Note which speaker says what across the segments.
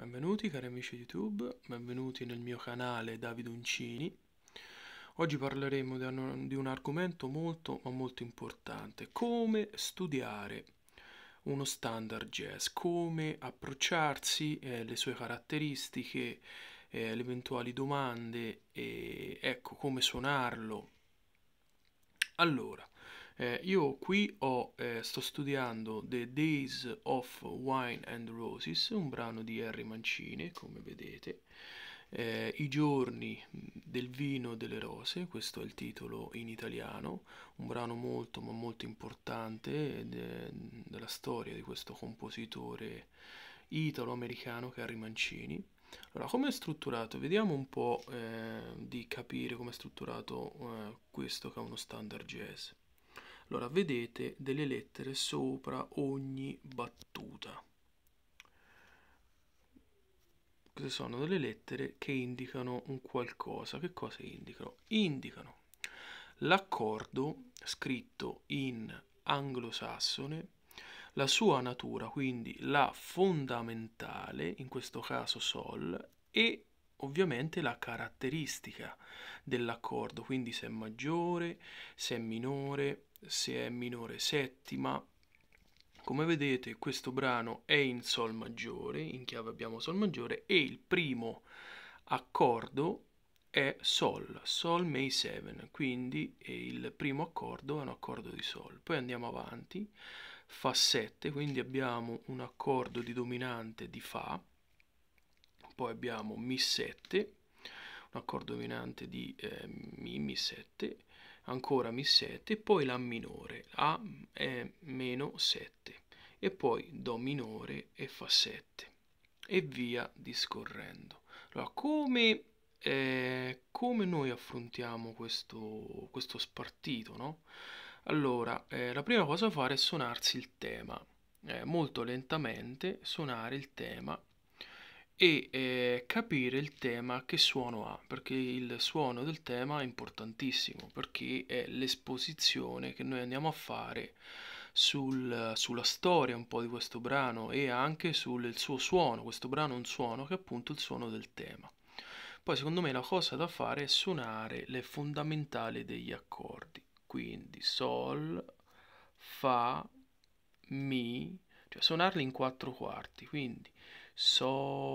Speaker 1: Benvenuti cari amici di YouTube, benvenuti nel mio canale Davide Uncini. Oggi parleremo di un argomento molto ma molto importante, come studiare uno standard jazz, come approcciarsi, eh, le sue caratteristiche, eh, le eventuali domande, e ecco come suonarlo. Allora, eh, io qui ho, eh, sto studiando The Days of Wine and Roses, un brano di Harry Mancini, come vedete. Eh, I giorni mm, del vino e delle rose, questo è il titolo in italiano, un brano molto ma molto importante mm, della storia di questo compositore italo-americano che è Harry Mancini. Allora, come è strutturato? Vediamo un po' eh, di capire come è strutturato eh, questo che è uno standard jazz. Allora, vedete delle lettere sopra ogni battuta. Queste sono delle lettere che indicano un qualcosa. Che cosa indicano? Indicano l'accordo scritto in anglosassone, la sua natura, quindi la fondamentale, in questo caso sol, e ovviamente la caratteristica dell'accordo, quindi se è maggiore, se è minore, se è minore settima. Come vedete questo brano è in Sol maggiore, in chiave abbiamo Sol maggiore e il primo accordo è Sol, Sol May 7, quindi il primo accordo è un accordo di Sol. Poi andiamo avanti, Fa 7, quindi abbiamo un accordo di dominante di Fa, poi abbiamo Mi 7, un accordo dominante di eh, Mi, Mi 7, ancora mi 7, poi la minore, A è meno 7 e poi do minore e fa 7 e via discorrendo. Allora, come, eh, come noi affrontiamo questo, questo spartito? No? Allora, eh, la prima cosa da fare è suonarsi il tema. Eh, molto lentamente suonare il tema e eh, capire il tema che suono ha, perché il suono del tema è importantissimo, perché è l'esposizione che noi andiamo a fare sul, sulla storia un po' di questo brano e anche sul suo suono. Questo brano è un suono che è appunto il suono del tema. Poi secondo me la cosa da fare è suonare le fondamentali degli accordi, quindi Sol, Fa, Mi, cioè suonarli in quattro quarti, quindi Sol,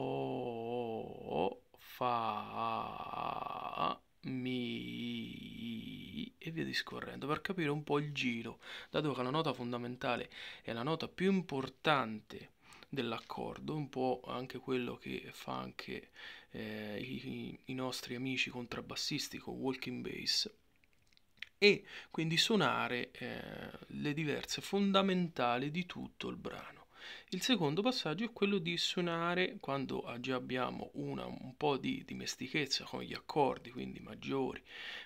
Speaker 1: Mi e via discorrendo per capire un po' il giro, dato che la nota fondamentale è la nota più importante dell'accordo, un po' anche quello che fa anche eh, i, i nostri amici contrabbassisti con Walking Bass e quindi suonare eh, le diverse fondamentali di tutto il brano. Il secondo passaggio è quello di suonare quando ah, già abbiamo una, un po' di dimestichezza con gli accordi, quindi maggiori,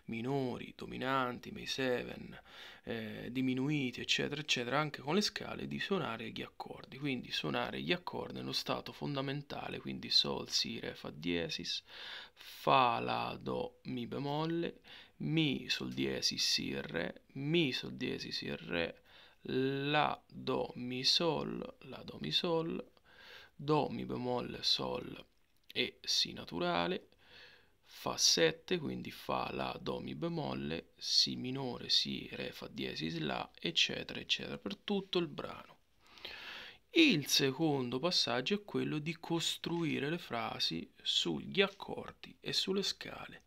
Speaker 1: minori, dominanti, May 7, eh, diminuiti, eccetera, eccetera, anche con le scale, di suonare gli accordi. Quindi suonare gli accordi nello stato fondamentale, quindi Sol, Si, Re, Fa diesis, Fa, La, Do, Mi bemolle, Mi, Sol diesis, Si, Re, Mi, Sol diesis, Si, Re, la, Do, Mi, Sol, La, Do, Mi, Sol, Do, Mi bemolle, Sol e Si naturale, Fa 7, quindi Fa, La, Do, Mi bemolle, Si minore, Si, Re, Fa diesis, La, eccetera, eccetera, per tutto il brano. Il secondo passaggio è quello di costruire le frasi sugli accordi e sulle scale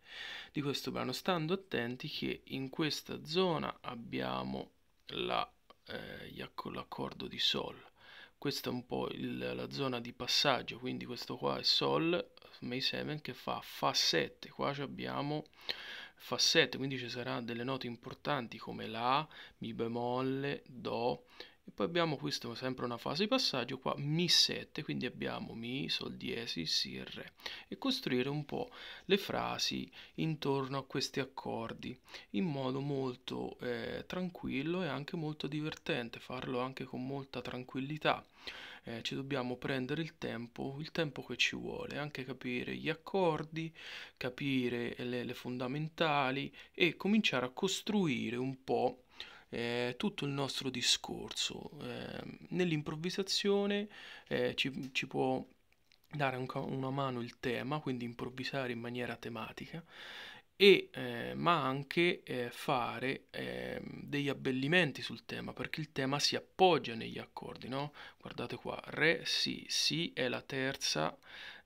Speaker 1: di questo brano, stando attenti che in questa zona abbiamo la eh, l'accordo di Sol. Questa è un po' il, la zona di passaggio, quindi questo qua è Sol, May7 che fa Fa7, qua abbiamo Fa7, quindi ci saranno delle note importanti come La, Mi bemolle, Do, e poi abbiamo questo sempre una fase di passaggio qua mi7 quindi abbiamo mi sol diesi si re e costruire un po' le frasi intorno a questi accordi in modo molto eh, tranquillo e anche molto divertente farlo anche con molta tranquillità eh, ci dobbiamo prendere il tempo, il tempo che ci vuole, anche capire gli accordi, capire le, le fondamentali e cominciare a costruire un po' eh, tutto il nostro discorso. Ehm, eh, nell'improvvisazione ci, ci, può dare un, una mano il tema, quindi improvvisare in maniera tematica, e, eh, ma anche eh, fare ehm, degli abbellimenti sul tema, perché il tema si appoggia negli accordi, no? Guardate qua, Re, Si, Si è la terza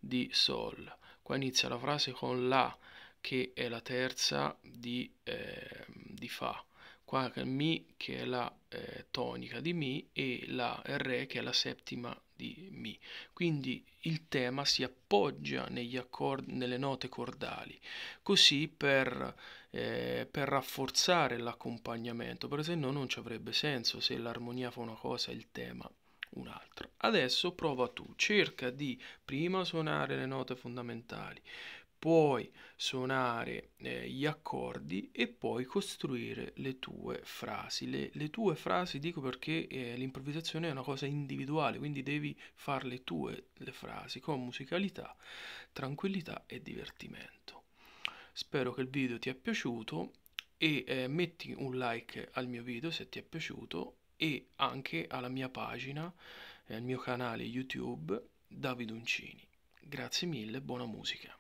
Speaker 1: di Sol. Qua inizia la frase con La, che è la terza di, eh, di Fa qua Mi che è la eh, tonica di Mi e la Re che è la settima di Mi. Quindi il tema si appoggia accordi, nelle note cordali, così per, eh, per rafforzare l'accompagnamento, perché se no non ci avrebbe senso se l'armonia fa una cosa e il tema un'altra. Adesso prova tu, cerca di prima suonare le note fondamentali, puoi suonare eh, gli accordi e poi costruire le tue frasi. Le, le tue frasi dico perché eh, l'improvvisazione è una cosa individuale, quindi devi fare le tue le frasi con musicalità, tranquillità e divertimento. Spero che il video ti è piaciuto e eh, metti un like al mio video se ti è piaciuto e anche alla mia pagina, eh, al mio canale YouTube Davide Uncini. Grazie mille, buona musica.